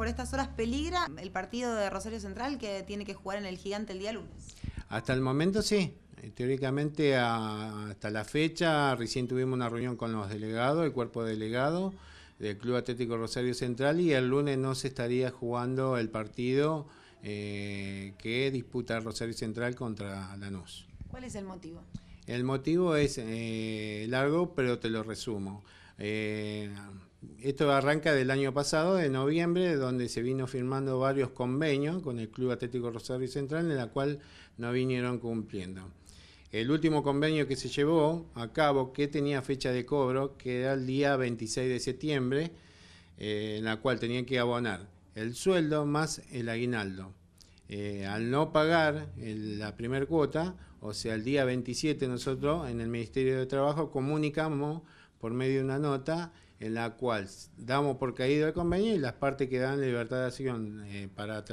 por estas horas peligra el partido de Rosario Central que tiene que jugar en el Gigante el día lunes. Hasta el momento sí. Teóricamente hasta la fecha recién tuvimos una reunión con los delegados, el cuerpo delegado del Club Atlético Rosario Central y el lunes no se estaría jugando el partido eh, que disputa Rosario Central contra Lanús. ¿Cuál es el motivo? El motivo es eh, largo, pero te lo resumo. Eh, esto arranca del año pasado, de noviembre, donde se vino firmando varios convenios con el Club Atlético Rosario Central, en la cual no vinieron cumpliendo. El último convenio que se llevó a cabo, que tenía fecha de cobro, que era el día 26 de septiembre, eh, en la cual tenían que abonar el sueldo más el aguinaldo. Eh, al no pagar la primera cuota, o sea, el día 27 nosotros en el Ministerio de Trabajo comunicamos por medio de una nota en la cual damos por caído el convenio y las partes que dan libertad de acción eh, para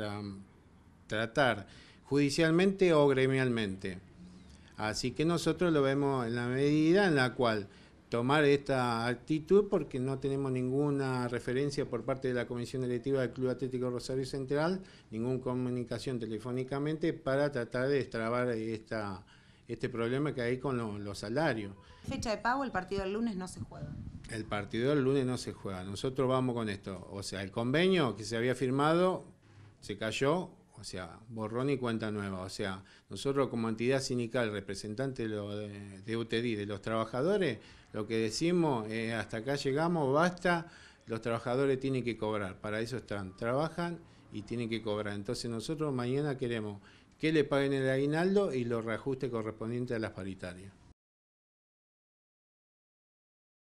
tratar judicialmente o gremialmente. Así que nosotros lo vemos en la medida en la cual tomar esta actitud porque no tenemos ninguna referencia por parte de la Comisión Directiva del Club Atlético Rosario Central, ninguna comunicación telefónicamente para tratar de extrabar esta este problema que hay con los salarios. Fecha de pago, el partido del lunes no se juega. El partido del lunes no se juega. Nosotros vamos con esto. O sea, el convenio que se había firmado se cayó, o sea, borrón y cuenta nueva. O sea, nosotros como entidad sindical, representante de, lo de, los trabajadores, lo que decimos es hasta acá llegamos, basta, los trabajadores tienen que cobrar. Para eso están, trabajan y tienen que cobrar. Entonces nosotros mañana queremos que le paguen el aguinaldo y los reajustes correspondientes a las paritarias.